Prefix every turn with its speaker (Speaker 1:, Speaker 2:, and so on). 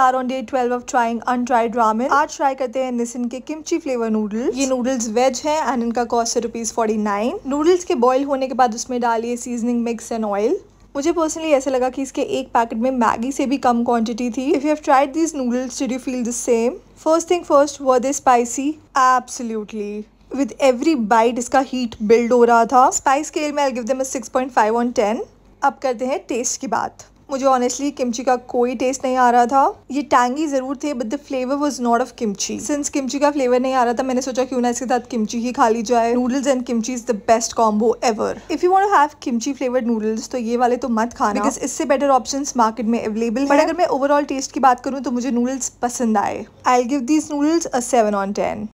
Speaker 1: are on day twelve of trying undried ramen आज try करते हैं निसिन के किमची फ्लेवर नूडल्स ये नूडल्स वेज है एंड इनका कॉस्ट है रुपीज फोर्टी नाइन नूडल्स के बॉयल होने के बाद उसमें डालिए सीजनिंग मिक्स एंड ऑयल मुझे पर्सनली ऐसा लगा कि इसके एक पैकेट में मैगी से भी कम क्वांटिटी थी if you have tried this noodles did you feel the same first thing first were they spicy absolutely with every bite इसका हीट बिल्ड हो रहा था स्पाइस स्केल में आई गिव देम 6.5 ऑन 10 अब करते हैं टेस्ट की बात मुझे ऑनेस्टली किमची का कोई टेस्ट नहीं आ रहा था ये टैंगी ज़रूर थे but the flavour was not of kimchi since kimchi का फ्लेवर नहीं आ रहा था मैंने सोचा क्यों ना इसके साथ किमची ही खा ली जाए noodles and kimchi is the best combo ever if you want have kimchi flavoured noodles तो ये वाले तो मत खाना बिकॉज इससे बेटर ऑप्शन मार्केट में अवेलेबल बट अगर मैं ओवरऑल टेस्ट की बात करूँ तो मुझे नूडल्स पसंद आए I give these noodles a seven on ten